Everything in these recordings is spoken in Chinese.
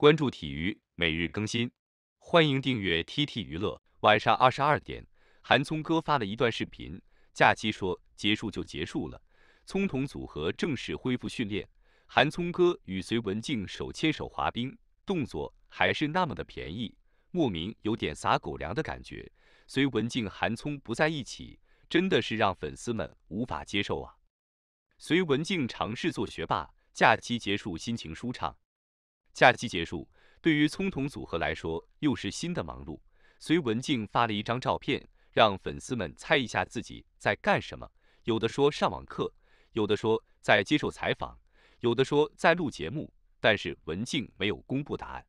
关注体育，每日更新，欢迎订阅 TT 娱乐。晚上二十二点，韩聪哥发了一段视频，假期说结束就结束了。聪童组合正式恢复训练，韩聪哥与隋文静手牵手滑冰，动作还是那么的便宜，莫名有点撒狗粮的感觉。隋文静、韩聪不在一起，真的是让粉丝们无法接受啊！隋文静尝试做学霸，假期结束心情舒畅。假期结束，对于葱桐组合来说又是新的忙碌。隋文静发了一张照片，让粉丝们猜一下自己在干什么。有的说上网课，有的说在接受采访，有的说在录节目，但是文静没有公布答案。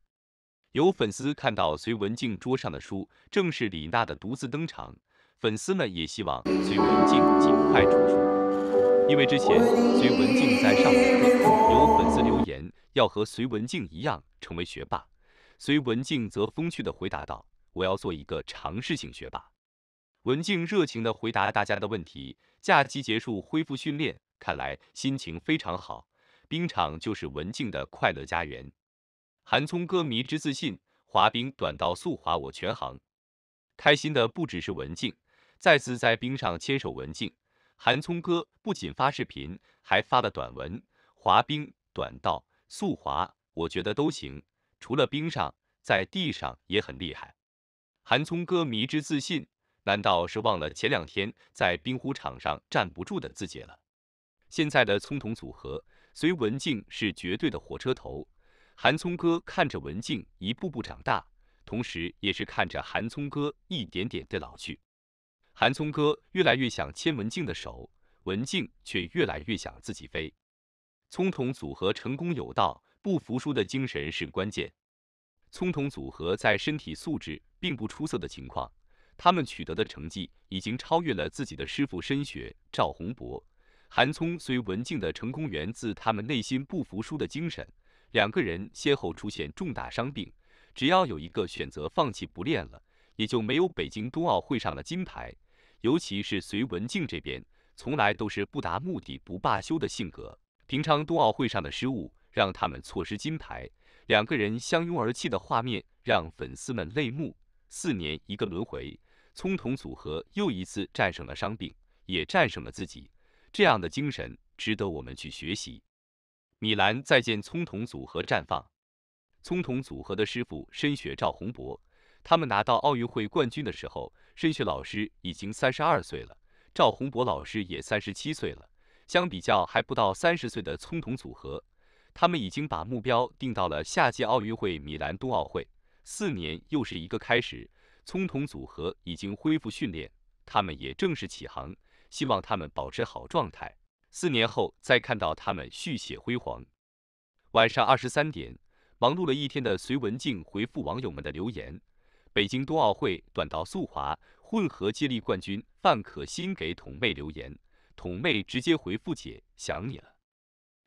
有粉丝看到隋文静桌上的书正是李娜的《独自登场》，粉丝们也希望隋文静尽快出书，因为之前隋文静在上网课。有粉丝留言。要和隋文静一样成为学霸，隋文静则风趣的回答道：“我要做一个尝试性学霸。”文静热情的回答大家的问题，假期结束恢复训练，看来心情非常好。冰场就是文静的快乐家园。韩聪哥迷之自信，滑冰短道速滑我全行。开心的不只是文静，再次在冰上牵手文静，韩聪哥不仅发视频，还发了短文，滑冰短道。速滑，我觉得都行，除了冰上，在地上也很厉害。韩聪哥迷之自信，难道是忘了前两天在冰壶场上站不住的自己了？现在的聪童组合，隋文静是绝对的火车头，韩聪哥看着文静一步步长大，同时也是看着韩聪哥一点点的老去。韩聪哥越来越想牵文静的手，文静却越来越想自己飞。葱桶组合成功有道，不服输的精神是关键。葱桶组合在身体素质并不出色的情况，他们取得的成绩已经超越了自己的师傅申雪、赵宏博、韩聪。隋文静的成功源自他们内心不服输的精神。两个人先后出现重大伤病，只要有一个选择放弃不练了，也就没有北京冬奥会上的金牌。尤其是隋文静这边，从来都是不达目的不罢休的性格。平昌冬奥会上的失误让他们错失金牌，两个人相拥而泣的画面让粉丝们泪目。四年一个轮回，葱桶组合又一次战胜了伤病，也战胜了自己。这样的精神值得我们去学习。米兰再见，葱桶组合绽放。葱桶组合的师傅申雪、赵宏博，他们拿到奥运会冠军的时候，申雪老师已经三十二岁了，赵宏博老师也三十七岁了。相比较还不到三十岁的葱桶组合，他们已经把目标定到了下届奥运会米兰冬奥会。四年又是一个开始，葱桶组合已经恢复训练，他们也正式起航，希望他们保持好状态，四年后再看到他们续写辉煌。晚上二十三点，忙碌了一天的隋文静回复网友们的留言。北京冬奥会短道速滑混合接力冠军范可新给桶妹留言。筒妹直接回复姐想你了，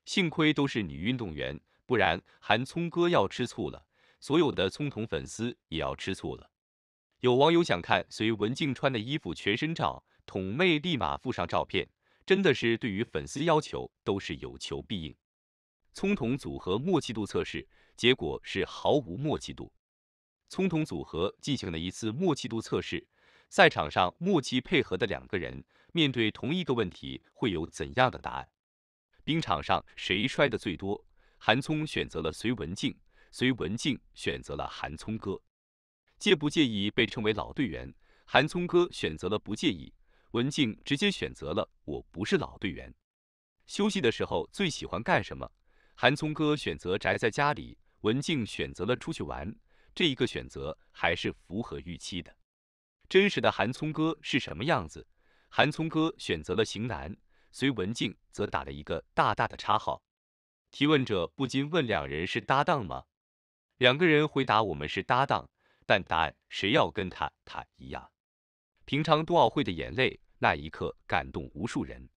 幸亏都是女运动员，不然韩聪哥要吃醋了，所有的聪筒粉丝也要吃醋了。有网友想看随文静穿的衣服全身照，筒妹立马附上照片，真的是对于粉丝要求都是有求必应。聪筒组合默契度测试结果是毫无默契度，聪筒组合进行了一次默契度测试，赛场上默契配合的两个人。面对同一个问题会有怎样的答案？冰场上谁摔得最多？韩聪选择了隋文静，隋文静选择了韩聪哥。介不介意被称为老队员？韩聪哥选择了不介意，文静直接选择了我不是老队员。休息的时候最喜欢干什么？韩聪哥选择宅在家里，文静选择了出去玩。这一个选择还是符合预期的。真实的韩聪哥是什么样子？韩聪哥选择了型男，隋文静则打了一个大大的叉号。提问者不禁问：“两人是搭档吗？”两个人回答：“我们是搭档。”但答案谁要跟他他一样？平昌冬奥会的眼泪，那一刻感动无数人。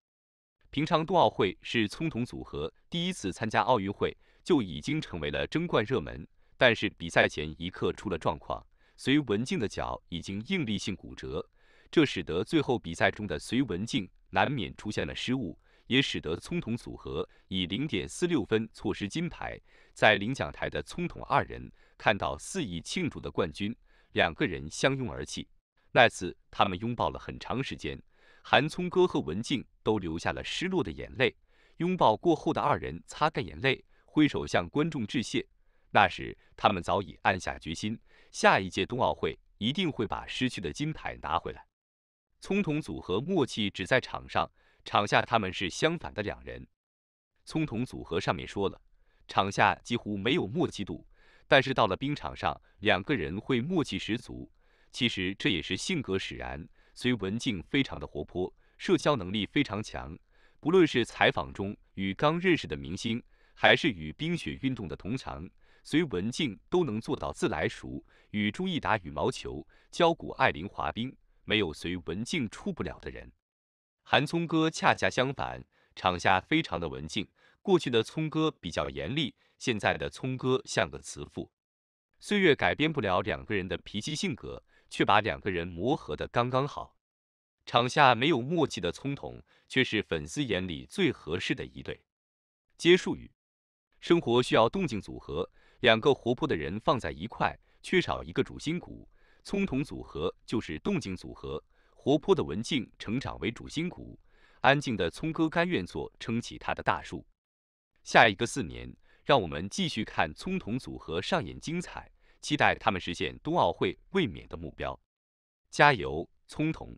平昌冬奥会是聪童组合第一次参加奥运会，就已经成为了争冠热门。但是比赛前一刻出了状况，隋文静的脚已经应力性骨折。这使得最后比赛中的隋文静难免出现了失误，也使得葱桶组合以零点四六分错失金牌。在领奖台的葱桶二人看到肆意庆祝的冠军，两个人相拥而泣。那次他们拥抱了很长时间，韩聪哥和文静都流下了失落的眼泪。拥抱过后的二人擦干眼泪，挥手向观众致谢。那时他们早已暗下决心，下一届冬奥会一定会把失去的金牌拿回来。葱桶组合默契只在场上，场下他们是相反的两人。葱桶组合上面说了，场下几乎没有默契度，但是到了冰场上，两个人会默契十足。其实这也是性格使然。隋文静非常的活泼，社交能力非常强，不论是采访中与刚认识的明星，还是与冰雪运动的同场，隋文静都能做到自来熟，与朱一打羽毛球，教谷爱玲滑冰。没有随文静处不了的人，韩聪哥恰恰相反，场下非常的文静。过去的聪哥比较严厉，现在的聪哥像个慈父。岁月改变不了两个人的脾气性格，却把两个人磨合的刚刚好。场下没有默契的聪童，却是粉丝眼里最合适的一对。结束语，生活需要动静组合，两个活泼的人放在一块，缺少一个主心骨。葱桶组合就是动静组合，活泼的文静成长为主心骨，安静的葱哥甘愿做撑起他的大树。下一个四年，让我们继续看葱桶组合上演精彩，期待他们实现冬奥会卫冕的目标，加油，葱桶！